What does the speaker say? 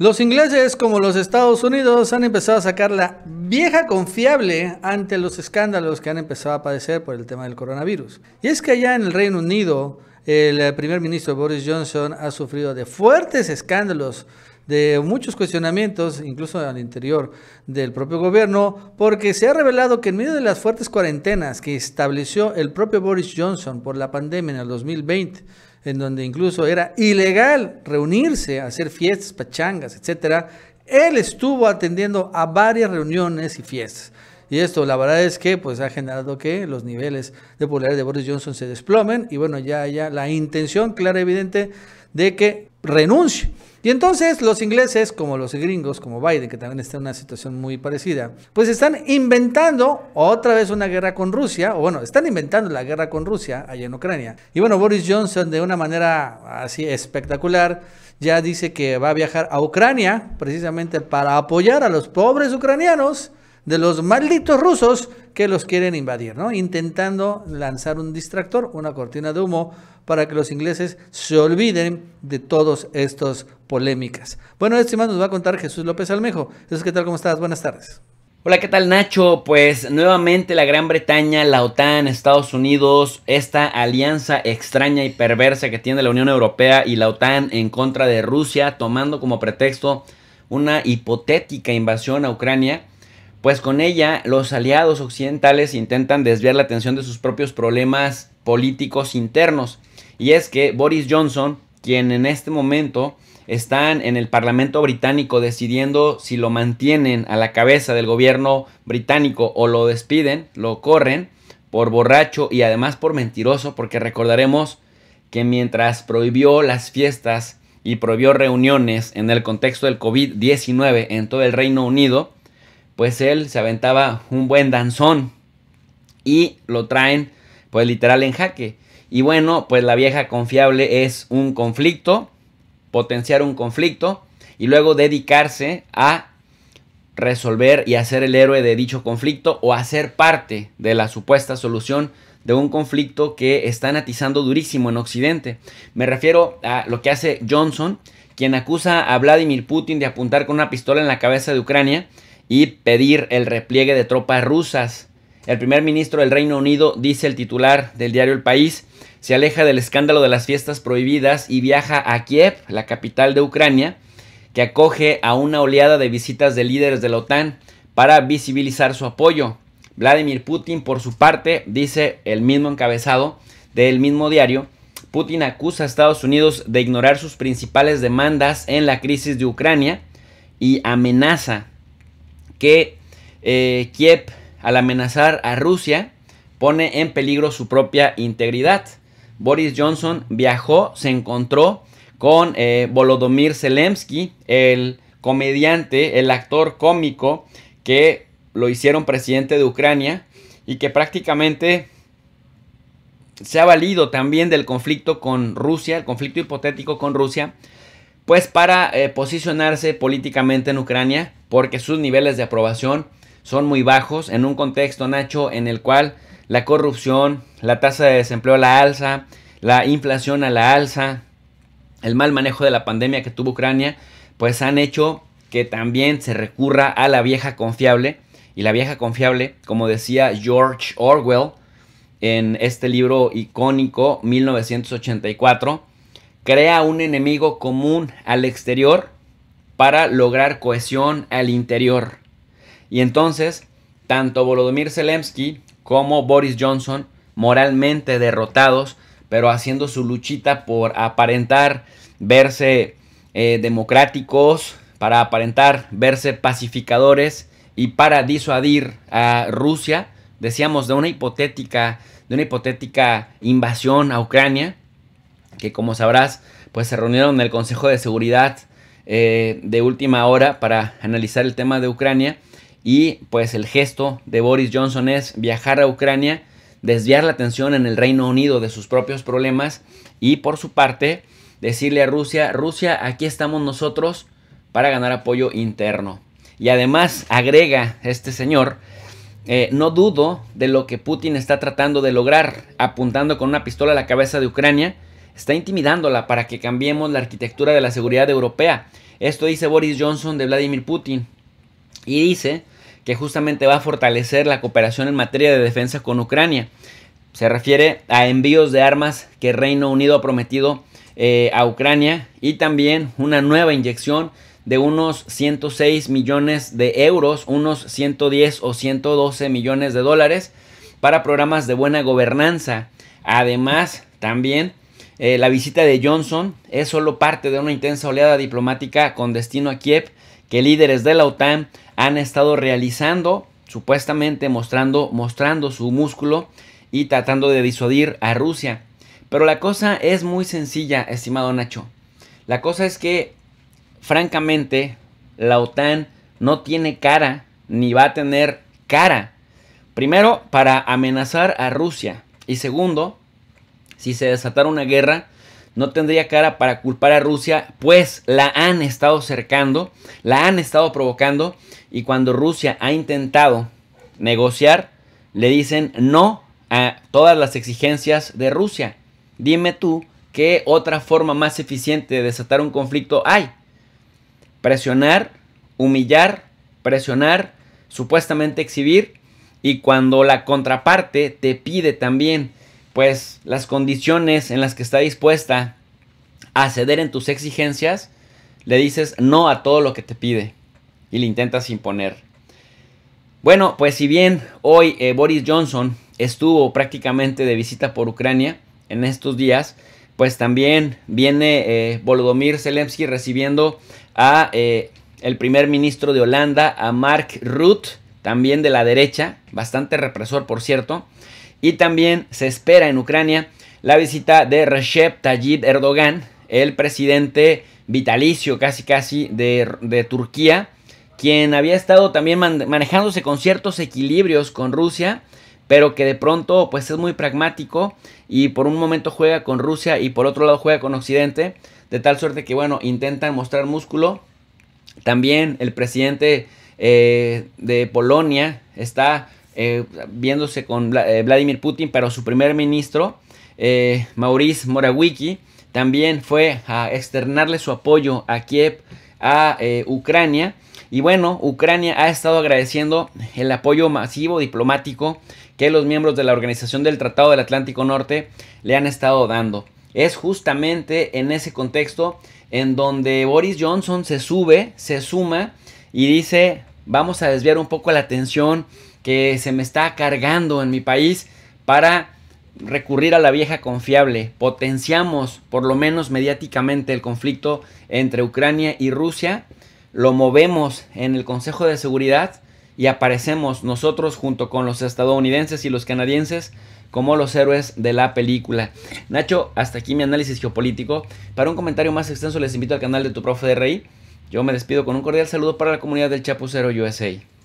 Los ingleses, como los Estados Unidos, han empezado a sacar la vieja confiable ante los escándalos que han empezado a padecer por el tema del coronavirus. Y es que allá en el Reino Unido, el eh, primer ministro Boris Johnson ha sufrido de fuertes escándalos de muchos cuestionamientos, incluso al interior del propio gobierno, porque se ha revelado que en medio de las fuertes cuarentenas que estableció el propio Boris Johnson por la pandemia en el 2020, en donde incluso era ilegal reunirse, hacer fiestas, pachangas, etc. él estuvo atendiendo a varias reuniones y fiestas. Y esto, la verdad es que pues ha generado que los niveles de popularidad de Boris Johnson se desplomen y bueno, ya ya la intención clara y evidente de que renuncie. Y entonces los ingleses, como los gringos, como Biden, que también está en una situación muy parecida, pues están inventando otra vez una guerra con Rusia, o bueno, están inventando la guerra con Rusia allá en Ucrania. Y bueno, Boris Johnson de una manera así espectacular ya dice que va a viajar a Ucrania precisamente para apoyar a los pobres ucranianos de los malditos rusos que los quieren invadir, ¿no? Intentando lanzar un distractor, una cortina de humo, para que los ingleses se olviden de todas estas polémicas. Bueno, esto más nos va a contar Jesús López Almejo. Jesús, ¿qué tal? ¿Cómo estás? Buenas tardes. Hola, ¿qué tal Nacho? Pues nuevamente la Gran Bretaña, la OTAN, Estados Unidos, esta alianza extraña y perversa que tiene la Unión Europea y la OTAN en contra de Rusia, tomando como pretexto una hipotética invasión a Ucrania, pues con ella los aliados occidentales intentan desviar la atención de sus propios problemas políticos internos. Y es que Boris Johnson, quien en este momento están en el Parlamento británico decidiendo si lo mantienen a la cabeza del gobierno británico o lo despiden, lo corren por borracho y además por mentiroso, porque recordaremos que mientras prohibió las fiestas y prohibió reuniones en el contexto del COVID-19 en todo el Reino Unido, pues él se aventaba un buen danzón y lo traen pues literal en jaque. Y bueno, pues la vieja confiable es un conflicto, potenciar un conflicto y luego dedicarse a resolver y hacer el héroe de dicho conflicto o hacer parte de la supuesta solución de un conflicto que están atizando durísimo en Occidente. Me refiero a lo que hace Johnson, quien acusa a Vladimir Putin de apuntar con una pistola en la cabeza de Ucrania y pedir el repliegue de tropas rusas. El primer ministro del Reino Unido, dice el titular del diario El País, se aleja del escándalo de las fiestas prohibidas y viaja a Kiev, la capital de Ucrania, que acoge a una oleada de visitas de líderes de la OTAN para visibilizar su apoyo. Vladimir Putin, por su parte, dice el mismo encabezado del mismo diario, Putin acusa a Estados Unidos de ignorar sus principales demandas en la crisis de Ucrania y amenaza que eh, Kiev, al amenazar a Rusia, pone en peligro su propia integridad. Boris Johnson viajó, se encontró con eh, Volodymyr Zelensky, el comediante, el actor cómico que lo hicieron presidente de Ucrania y que prácticamente se ha valido también del conflicto con Rusia, el conflicto hipotético con Rusia, pues para eh, posicionarse políticamente en Ucrania, porque sus niveles de aprobación son muy bajos en un contexto, Nacho, en el cual la corrupción, la tasa de desempleo a la alza, la inflación a la alza, el mal manejo de la pandemia que tuvo Ucrania, pues han hecho que también se recurra a la vieja confiable. Y la vieja confiable, como decía George Orwell en este libro icónico 1984, crea un enemigo común al exterior para lograr cohesión al interior. Y entonces, tanto Volodymyr Zelensky como Boris Johnson, moralmente derrotados, pero haciendo su luchita por aparentar verse eh, democráticos, para aparentar verse pacificadores y para disuadir a Rusia, decíamos, de una hipotética, de una hipotética invasión a Ucrania, que como sabrás, pues se reunieron en el Consejo de Seguridad eh, de última hora para analizar el tema de Ucrania y pues el gesto de Boris Johnson es viajar a Ucrania, desviar la atención en el Reino Unido de sus propios problemas y por su parte decirle a Rusia, Rusia, aquí estamos nosotros para ganar apoyo interno. Y además agrega este señor, eh, no dudo de lo que Putin está tratando de lograr, apuntando con una pistola a la cabeza de Ucrania, está intimidándola para que cambiemos la arquitectura de la seguridad europea. Esto dice Boris Johnson de Vladimir Putin. Y dice que justamente va a fortalecer la cooperación en materia de defensa con Ucrania. Se refiere a envíos de armas que Reino Unido ha prometido eh, a Ucrania y también una nueva inyección de unos 106 millones de euros, unos 110 o 112 millones de dólares para programas de buena gobernanza. Además, también eh, la visita de Johnson es solo parte de una intensa oleada diplomática con destino a Kiev que líderes de la OTAN han estado realizando, supuestamente mostrando, mostrando su músculo y tratando de disuadir a Rusia. Pero la cosa es muy sencilla, estimado Nacho. La cosa es que, francamente, la OTAN no tiene cara ni va a tener cara. Primero, para amenazar a Rusia. Y segundo, si se desatara una guerra, no tendría cara para culpar a Rusia, pues la han estado cercando, la han estado provocando, y cuando Rusia ha intentado negociar, le dicen no a todas las exigencias de Rusia. Dime tú qué otra forma más eficiente de desatar un conflicto hay. Presionar, humillar, presionar, supuestamente exhibir, y cuando la contraparte te pide también pues las condiciones en las que está dispuesta a ceder en tus exigencias, le dices no a todo lo que te pide y le intentas imponer. Bueno, pues si bien hoy eh, Boris Johnson estuvo prácticamente de visita por Ucrania en estos días, pues también viene eh, Volodymyr Zelensky recibiendo a eh, el primer ministro de Holanda, a Mark Rutte, también de la derecha, bastante represor por cierto, y también se espera en Ucrania la visita de Recep Tayyip Erdogan, el presidente vitalicio casi casi de, Turquía, quien había estado también manejándose con ciertos equilibrios con Rusia, pero que de pronto pues es muy pragmático y por un momento juega con Rusia y por otro lado juega con Occidente, de tal suerte que bueno, intentan mostrar músculo. También el presidente eh, de Polonia está eh, viéndose con eh, Vladimir Putin, pero su primer ministro, eh, Maurice Morawicki, también fue a externarle su apoyo a Kiev, a Ucrania. Y bueno, Ucrania ha estado agradeciendo el apoyo masivo diplomático que los miembros de la Organización del Tratado del Atlántico Norte le han estado dando. Es justamente en ese contexto en donde Boris Johnson se sube, se suma y dice, vamos a desviar un poco la atención que se me está cargando en mi país para recurrir a la vieja confiable. Potenciamos, por lo menos mediáticamente, el conflicto entre Ucrania y Rusia, lo movemos en el Consejo de Seguridad y aparecemos nosotros junto con los estadounidenses y los canadienses como los héroes de la película. Nacho, hasta aquí mi análisis geopolítico. Para un comentario más extenso les invito al canal de tu profe de Rey. Yo me despido con un cordial saludo para la comunidad del Chapucero USA.